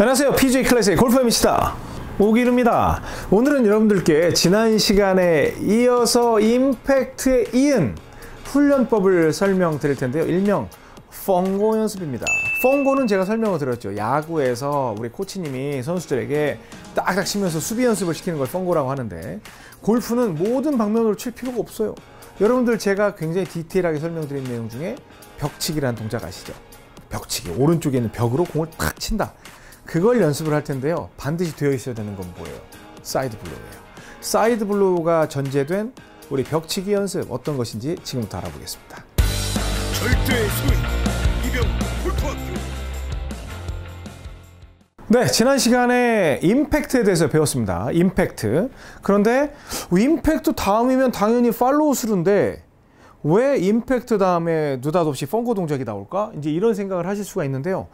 안녕하세요. PJ 클래스의 골프의 미치다. 오기름입니다 오늘은 여러분들께 지난 시간에 이어서 임팩트에 이은 훈련법을 설명드릴 텐데요. 일명 펑고 연습입니다. 펑고는 제가 설명을 드렸죠. 야구에서 우리 코치님이 선수들에게 딱딱 치면서 수비 연습을 시키는 걸 펑고라고 하는데 골프는 모든 방면으로 칠 필요가 없어요. 여러분들 제가 굉장히 디테일하게 설명드린 내용 중에 벽치기라는 동작 아시죠? 벽치기 오른쪽에 있는 벽으로 공을 탁 친다 그걸 연습을 할 텐데요. 반드시 되어 있어야 되는 건 뭐예요? 사이드 블로우예요. 사이드 블로우가 전제된 우리 벽치기 연습 어떤 것인지 지금부터 알아보겠습니다. 절대의 소위 이병 폴토 네, 지난 시간에 임팩트에 대해서 배웠습니다. 임팩트. 그런데 임팩트 다음이면 당연히 팔로우 스루인데 왜 임팩트 다음에 느닷없이 펑거 동작이 나올까? 이제 이런 생각을 하실 수가 있는데요.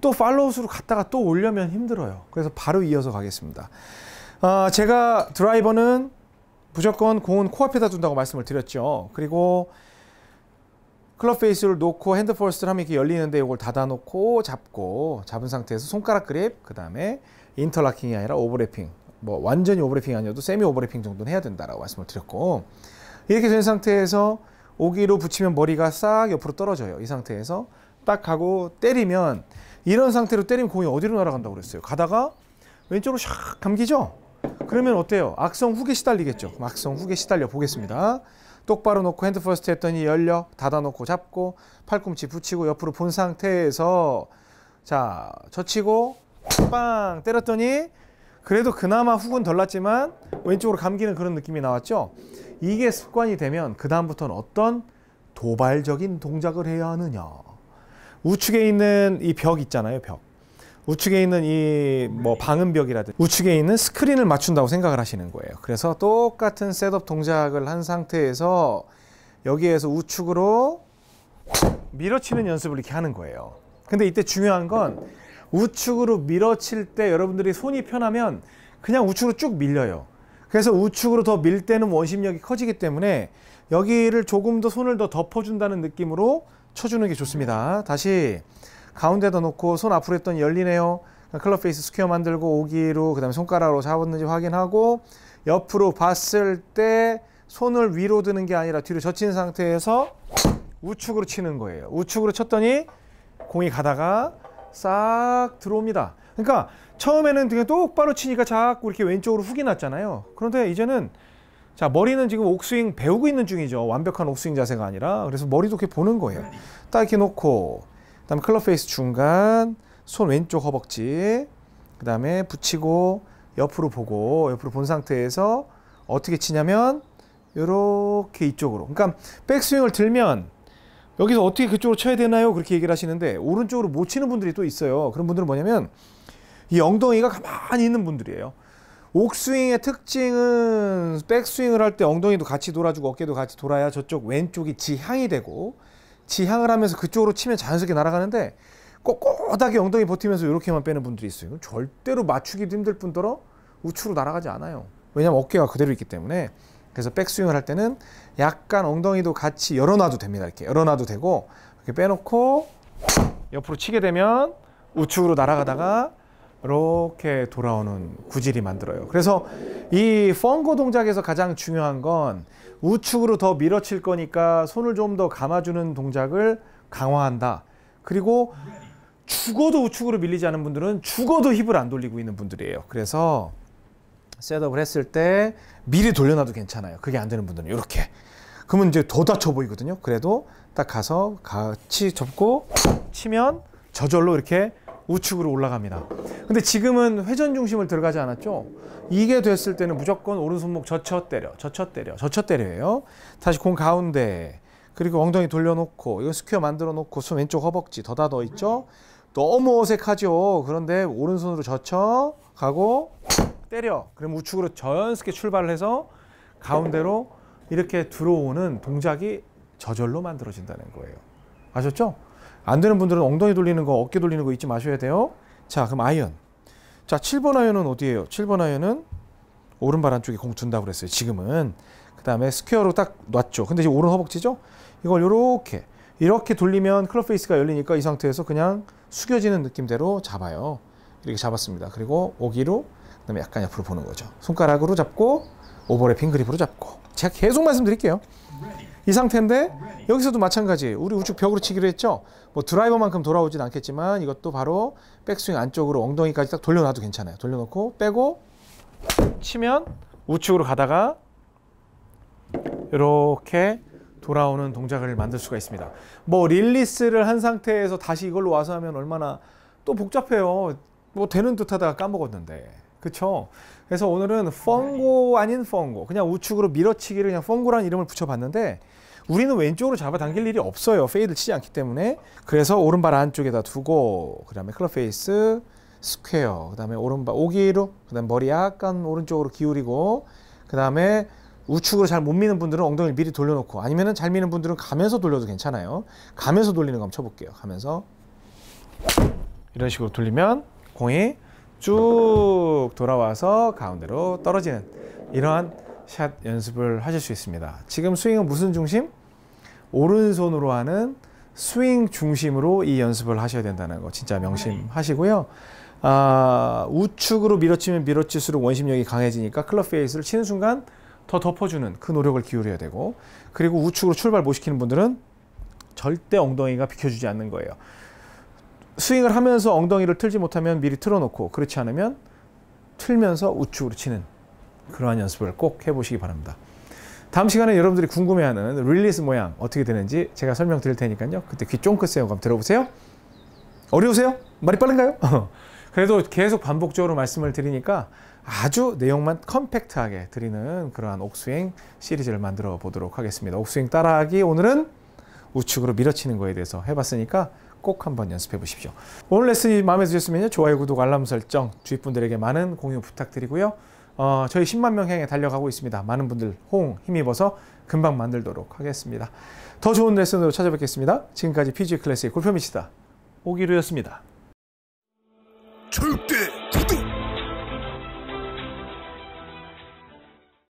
또 팔로우스로 갔다가 또올려면 힘들어요. 그래서 바로 이어서 가겠습니다. 아, 제가 드라이버는 무조건 공은 코앞에다 둔다고 말씀을 드렸죠. 그리고 클럽 페이스를 놓고 핸드 퍼스트를 하면 이렇게 열리는데 이걸 닫아놓고 잡고 잡은 상태에서 손가락 그립 그 다음에 인터락킹이 아니라 오버래핑 뭐 완전히 오버래핑이 아니어도 세미 오버래핑 정도는 해야 된다라고 말씀을 드렸고 이렇게 된 상태에서 오기로 붙이면 머리가 싹 옆으로 떨어져요. 이 상태에서 딱 하고 때리면 이런 상태로 때리면 공이 어디로 날아간다고 그랬어요. 가다가 왼쪽으로 샥 감기죠? 그러면 어때요? 악성 후계 시달리겠죠. 악성 후계 시달려 보겠습니다. 똑바로 놓고 핸드 퍼스트 했더니 열려 닫아 놓고 잡고 팔꿈치 붙이고 옆으로 본 상태에서 자 젖히고 빵 때렸더니 그래도 그나마 훅은 덜 났지만 왼쪽으로 감기는 그런 느낌이 나왔죠. 이게 습관이 되면 그 다음부터는 어떤 도발적인 동작을 해야 하느냐. 우측에 있는 이 벽 있잖아요, 벽. 우측에 있는 이 뭐 방음벽이라든지 우측에 있는 스크린을 맞춘다고 생각을 하시는 거예요. 그래서 똑같은 셋업 동작을 한 상태에서 여기에서 우측으로 밀어치는 연습을 이렇게 하는 거예요. 근데 이때 중요한 건 우측으로 밀어칠 때 여러분들이 손이 편하면 그냥 우측으로 쭉 밀려요. 그래서 우측으로 더 밀 때는 원심력이 커지기 때문에 여기를 조금 더 손을 더 덮어준다는 느낌으로 쳐주는 게 좋습니다. 다시 가운데더 놓고 손 앞으로 했더니 열리네요. 그러니까 클럽 페이스 스퀘어 만들고 오기로 그 다음에 손가락으로 잡았는지 확인하고 옆으로 봤을 때 손을 위로 드는 게 아니라 뒤로 젖힌 상태에서 우측으로 치는 거예요. 우측으로 쳤더니 공이 가다가 싹 들어옵니다. 그러니까 처음에는 그냥 똑바로 치니까 자꾸 이렇게 왼쪽으로 훅이 났잖아요. 그런데 이제는 자 머리는 지금 옥스윙 배우고 있는 중이죠. 완벽한 옥스윙 자세가 아니라 그래서 머리도 이렇게 보는 거예요. 딱 이렇게 놓고 그다음에 클럽 페이스 중간 손 왼쪽 허벅지 그다음에 붙이고 옆으로 보고 옆으로 본 상태에서 어떻게 치냐면 이렇게 이쪽으로. 그러니까 백스윙을 들면 여기서 어떻게 그쪽으로 쳐야 되나요? 그렇게 얘기를 하시는데 오른쪽으로 못 치는 분들이 또 있어요. 그런 분들은 뭐냐면 이 엉덩이가 가만히 있는 분들이에요. 옥스윙의 특징은 백스윙을 할 때 엉덩이도 같이 돌아주고 어깨도 같이 돌아야 저쪽 왼쪽이 지향이 되고 지향을 하면서 그쪽으로 치면 자연스럽게 날아가는데 꼿꼿하게 엉덩이 버티면서 이렇게만 빼는 분들이 있어요. 절대로 맞추기도 힘들 뿐더러 우측으로 날아가지 않아요. 왜냐하면 어깨가 그대로 있기 때문에 그래서 백스윙을 할 때는 약간 엉덩이도 같이 열어놔도 됩니다. 이렇게 열어놔도 되고 이렇게 빼놓고 옆으로 치게 되면 우측으로 날아가다가 이렇게 돌아오는 구질이 만들어요. 그래서 이 펑거 동작에서 가장 중요한 건 우측으로 더 밀어칠 거니까 손을 좀 더 감아주는 동작을 강화한다. 그리고 죽어도 우측으로 밀리지 않은 분들은 죽어도 힙을 안 돌리고 있는 분들이에요. 그래서 셋업을 했을 때 미리 돌려놔도 괜찮아요. 그게 안 되는 분들은 이렇게. 그러면 이제 더 다쳐 보이거든요. 그래도 딱 가서 같이 접고 치면 저절로 이렇게 우측으로 올라갑니다. 근데 지금은 회전 중심을 들어가지 않았죠? 이게 됐을 때는 무조건 오른손목 젖혀 때려, 젖혀 때려, 젖혀 때려예요. 다시 공 가운데 그리고 엉덩이 돌려놓고 이거 스퀘어 만들어 놓고 손 왼쪽 허벅지 더 다 더 있죠? 너무 어색하죠. 그런데 오른손으로 젖혀 가고 때려. 그럼 우측으로 자연스럽게 출발을 해서 가운데로 이렇게 들어오는 동작이 저절로 만들어진다는 거예요. 아셨죠? 안 되는 분들은 엉덩이 돌리는 거, 어깨 돌리는 거 잊지 마셔야 돼요. 자, 그럼 아이언. 자, 7번 아이언은 어디예요? 7번 아이언은 오른발 안쪽에 공 둔다고 그랬어요. 지금은. 그 다음에 스퀘어로 딱 놨죠. 근데 이제 오른 허벅지죠? 이걸 이렇게 이렇게 돌리면 클럽 페이스가 열리니까 이 상태에서 그냥 숙여지는 느낌대로 잡아요. 이렇게 잡았습니다. 그리고 오기로 그다음에 약간 옆으로 보는 거죠. 손가락으로 잡고 오버래핑 그립으로 잡고 제가 계속 말씀드릴게요. 이 상태인데 여기서도 마찬가지 우리 우측 벽으로 치기로 했죠. 뭐 드라이버만큼 돌아오진 않겠지만 이것도 바로 백스윙 안쪽으로 엉덩이까지 딱 돌려놔도 괜찮아요. 돌려놓고 빼고 치면 우측으로 가다가 이렇게 돌아오는 동작을 만들 수가 있습니다. 뭐 릴리스를 한 상태에서 다시 이걸로 와서 하면 얼마나 또 복잡해요. 뭐 되는 듯 하다가 까먹었는데. 그렇죠. 그래서 오늘은 네. 펑고 아닌 펑고 그냥 우측으로 밀어치기를 그냥 펑고라는 이름을 붙여봤는데 우리는 왼쪽으로 잡아당길 일이 없어요. 페이드 치지 않기 때문에 그래서 오른발 안쪽에다 두고 그 다음에 클럽 페이스 스퀘어 그 다음에 오른발 오기로 그 다음에 머리 약간 오른쪽으로 기울이고 그 다음에 우측으로 잘 못 미는 분들은 엉덩이를 미리 돌려놓고 아니면은 잘 미는 분들은 가면서 돌려도 괜찮아요. 가면서 돌리는 거 한번 쳐볼게요. 가면서 이런 식으로 돌리면 공이 쭉 돌아와서 가운데로 떨어지는 이러한 샷 연습을 하실 수 있습니다. 지금 스윙은 무슨 중심? 오른손으로 하는 스윙 중심으로 이 연습을 하셔야 된다는 거 진짜 명심하시고요. 아, 우측으로 밀어치면 밀어칠수록 원심력이 강해지니까 클럽 페이스를 치는 순간 더 덮어주는 그 노력을 기울여야 되고 그리고 우측으로 출발 못 시키는 분들은 절대 엉덩이가 비켜주지 않는 거예요. 스윙을 하면서 엉덩이를 틀지 못하면 미리 틀어놓고 그렇지 않으면 틀면서 우측으로 치는 그러한 연습을 꼭 해보시기 바랍니다. 다음 시간에 여러분들이 궁금해하는 릴리스 모양 어떻게 되는지 제가 설명드릴 테니까요. 그때 귀 쫑긋 세요. 한번 들어보세요. 어려우세요? 말이 빠른가요? 그래도 계속 반복적으로 말씀을 드리니까 아주 내용만 컴팩트하게 드리는 그러한 옥스윙 시리즈를 만들어 보도록 하겠습니다. 옥스윙 따라하기 오늘은 우측으로 밀어치는 거에 대해서 해봤으니까 꼭 한번 연습해 보십시오. 오늘 레슨이 마음에 드셨으면 좋아요, 구독, 알람 설정, 주위 분들에게 많은 공유 부탁드리고요. 어, 저희 10만 명 향해 달려가고 있습니다. 많은 분들 호응 힘입어서 금방 만들도록 하겠습니다. 더 좋은 레슨으로 찾아뵙겠습니다. 지금까지 PG 클래스의 골프 미치다 오기루였습니다. 절대